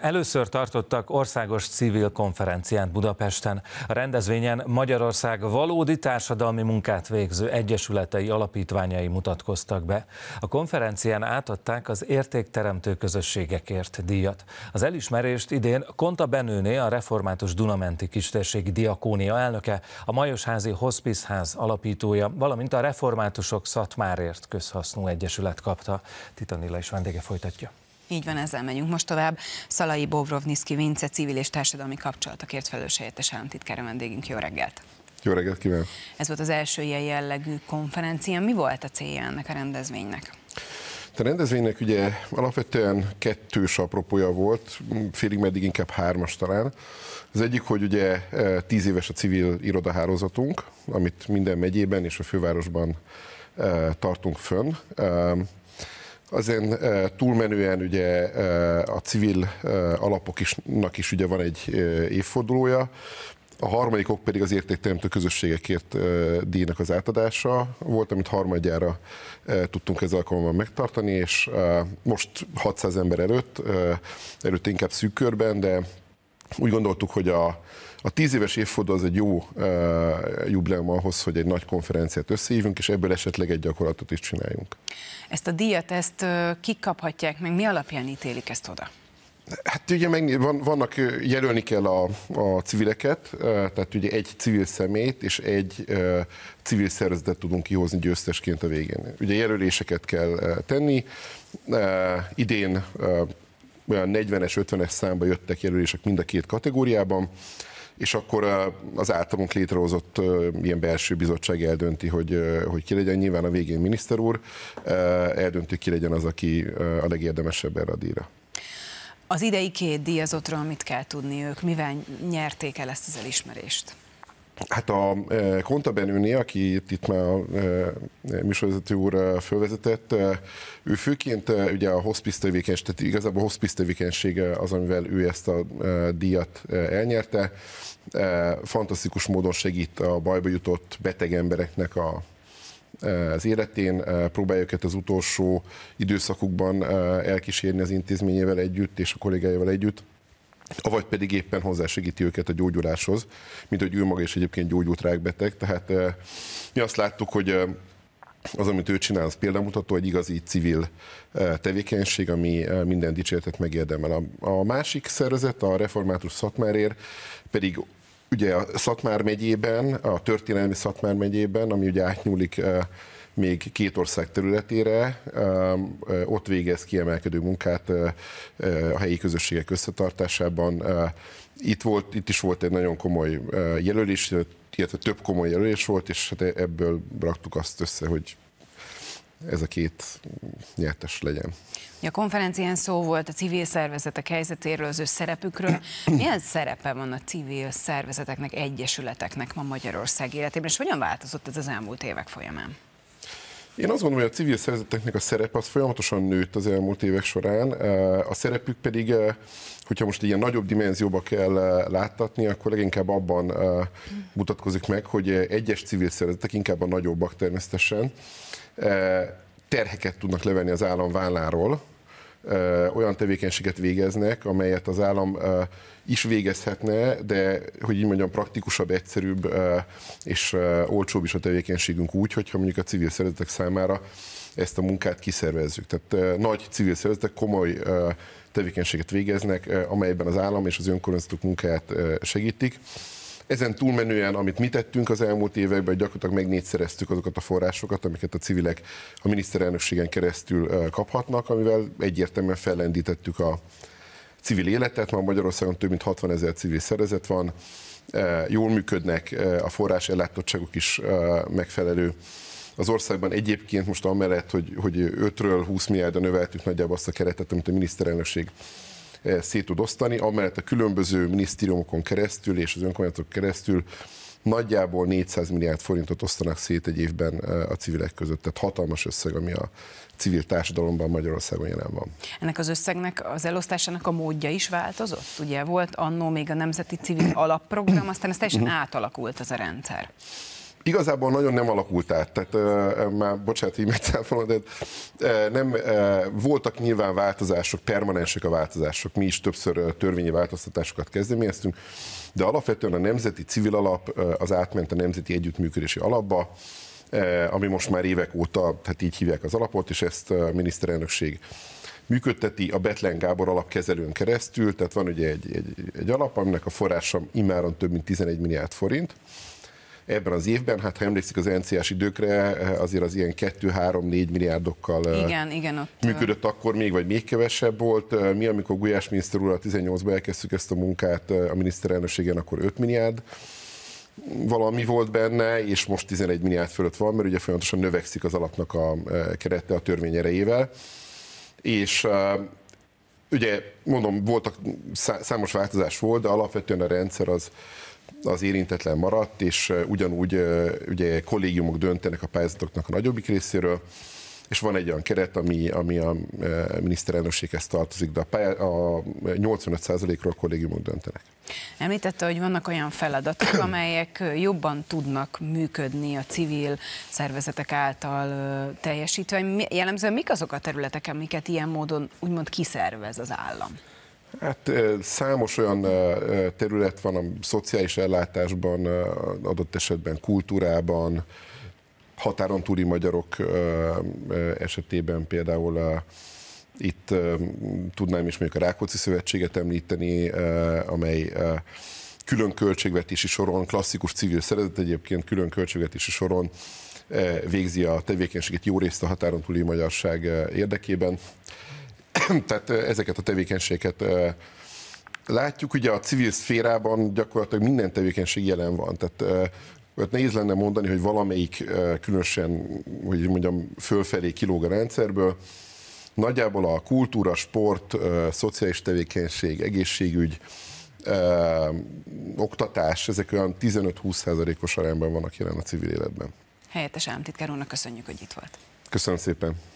Először tartottak országos civil konferenciát Budapesten. A rendezvényen Magyarország valódi társadalmi munkát végző egyesületei alapítványai mutatkoztak be. A konferencián átadták az értékteremtő közösségekért díjat. Az elismerést idén Konta Benőné, a református Dunamenti kistérségi diakónia elnöke, a Majosházi Hospice ház alapítója, valamint a reformátusok Szatmárért közhasznú egyesület kapta. Titanilla is vendége folytatja. Így van, ezzel megyünk most tovább. Szalai Bobrovniszki Vince civil és társadalmi kapcsolatokért felelős helyettes államtitkára vendégünk. Jó reggelt! Jó reggelt kívánok! Ez volt az első ilyen jellegű konferencia. Mi volt a célja ennek a rendezvénynek? A rendezvénynek ugye alapvetően kettős apropója volt, félig meddig inkább hármas talán. Az egyik, hogy ugye e, tíz éves a civil irodahálózatunk, amit minden megyében és a fővárosban e, tartunk fönn. E, azon túlmenően ugye a civil alapoknak is ugye van egy évfordulója, a harmadik ok pedig az értékteremtő közösségekért díjnak az átadása volt, amit harmadjára tudtunk ez alkalommal megtartani, és most 600 ember előtt, előtt inkább szűk körben, de úgy gondoltuk, hogy a, a tíz éves évforduló az egy jó uh, jubileum ahhoz, hogy egy nagy konferenciát összehívjunk, és ebből esetleg egy gyakorlatot is csináljunk. Ezt a díjat, ezt uh, kik kaphatják meg, mi alapján ítélik ezt oda? Hát ugye meg van, vannak, jelölni kell a, a civileket, tehát ugye egy civil szemét és egy e, civil szervezetet tudunk kihozni győztesként a végén. Ugye jelöléseket kell tenni, e, idén e, olyan 40-es, 50-es számba jöttek jelölések mind a két kategóriában, és akkor az általunk létrehozott ilyen belső bizottság eldönti, hogy, hogy ki legyen. Nyilván a végén miniszter úr eldönti, ki legyen az, aki a legérdemesebb erre a díjra. Az idei két díjazottról mit kell tudni ők? Mivel nyerték el ezt az elismerést? Hát a Konta e, Benőné, aki itt, itt már a e, műsorvezető úr e, fölvezetett, ő főként ugye a hospice tevékenység, tehát igazából a hospice tevékenység az, amivel ő ezt a díjat elnyerte. Fantasztikus módon segít a bajba jutott beteg embereknek a az életén, próbálja őket az utolsó időszakukban elkísérni az intézményével együtt és a kollégáival együtt avagy pedig éppen hozzásegíti őket a gyógyuláshoz, mint hogy ő maga is egyébként gyógyult rákbeteg. Tehát eh, mi azt láttuk, hogy eh, az, amit ő csinál, az példamutató, egy igazi civil eh, tevékenység, ami minden dicséretet megérdemel. A másik szervezet, a református szakmárér pedig ugye a Szatmár megyében, a történelmi Szatmár megyében, ami ugye átnyúlik még két ország területére, ott végez kiemelkedő munkát a helyi közösségek összetartásában. Itt, volt, itt is volt egy nagyon komoly jelölés, illetve több komoly jelölés volt, és hát ebből raktuk azt össze, hogy ez a két nyertes legyen. A konferencián szó volt a civil szervezetek helyzetéről, az ő szerepükről. Milyen szerepe van a civil szervezeteknek, egyesületeknek ma Magyarország életében, és hogyan változott ez az elmúlt évek folyamán? Én azt gondolom, hogy a civil szervezeteknek a szerep az folyamatosan nőtt az elmúlt évek során, a szerepük pedig, hogyha most ilyen nagyobb dimenzióba kell láttatni, akkor leginkább abban mutatkozik meg, hogy egyes civil szervezetek, inkább a nagyobbak természetesen, terheket tudnak levenni az állam válláról, olyan tevékenységet végeznek, amelyet az állam is végezhetne, de hogy így mondjam, praktikusabb, egyszerűbb és olcsóbb is a tevékenységünk úgy, hogyha mondjuk a civil szervezetek számára ezt a munkát kiszervezzük. Tehát nagy civil szervezetek komoly tevékenységet végeznek, amelyben az állam és az önkormányzatok munkáját segítik. Ezen túlmenően, amit mi tettünk az elmúlt években, gyakorlatilag megnégyszereztük azokat a forrásokat, amiket a civilek a miniszterelnökségen keresztül kaphatnak, amivel egyértelműen fellendítettük a civil életet. Ma Magyarországon több mint 60 ezer civil szervezet van, jól működnek, a forrás ellátottságuk is megfelelő. Az országban egyébként most amellett, hogy, hogy 5-ről 20 milliárdra növeltük nagyjából azt a keretet, amit a miniszterelnökség E, szét tud osztani, amellett a különböző minisztériumokon keresztül és az önkormányzatok keresztül nagyjából 400 milliárd forintot osztanak szét egy évben e, a civilek között, tehát hatalmas összeg, ami a civil társadalomban Magyarországon jelen van. Ennek az összegnek, az elosztásának a módja is változott? Ugye volt annó még a Nemzeti Civil Alapprogram, aztán ez teljesen mhm. átalakult az a rendszer. Igazából nagyon nem alakult át, tehát már bocsánat, így megcáfolom, de nem voltak nyilván változások, permanensek a változások. Mi is többször törvényi változtatásokat kezdeményeztünk, de alapvetően a nemzeti civil alap az átment a nemzeti együttműködési alapba, ami most már évek óta, tehát így hívják az alapot, és ezt a miniszterelnökség működteti a Betlen Gábor alapkezelőn keresztül, tehát van ugye egy, egy, egy alap, aminek a forrása immáron több mint 11 milliárd forint, ebben az évben. Hát ha emlékszik az NCS időkre, azért az ilyen 2-3-4 milliárdokkal igen, igen, ott működött akkor még, vagy még kevesebb volt. Mi, amikor Gulyás miniszter a 18-ban elkezdtük ezt a munkát a miniszterelnökségen, akkor 5 milliárd valami volt benne, és most 11 milliárd fölött van, mert ugye folyamatosan növekszik az alapnak a kerete a törvény erejével. És ugye mondom, voltak, számos változás volt, de alapvetően a rendszer az az érintetlen maradt, és ugyanúgy ugye kollégiumok döntenek a pályázatoknak a nagyobbik részéről, és van egy olyan keret, ami, ami a miniszterelnökséghez tartozik, de a, pályá, a 85%-ról a kollégiumok döntenek. Említette, hogy vannak olyan feladatok, amelyek jobban tudnak működni a civil szervezetek által teljesítve. Jellemzően mik azok a területek, amiket ilyen módon úgymond kiszervez az állam? Hát számos olyan terület van a szociális ellátásban, adott esetben kultúrában, határon túli magyarok esetében például a, itt tudnám is mondjuk a Rákóczi Szövetséget említeni, amely külön költségvetési soron, klasszikus civil szerezet egyébként külön költségvetési soron végzi a tevékenységet jó részt a határon túli magyarság érdekében. Tehát ezeket a tevékenységeket látjuk, ugye a civil szférában gyakorlatilag minden tevékenység jelen van. Tehát mert nehéz lenne mondani, hogy valamelyik különösen, hogy mondjam, fölfelé kilóg a rendszerből. Nagyjából a kultúra, sport, szociális tevékenység, egészségügy, oktatás, ezek olyan 15-20 os arányban vannak jelen a civil életben. Helyettes államtitkár úrnak köszönjük, hogy itt volt. Köszönöm szépen.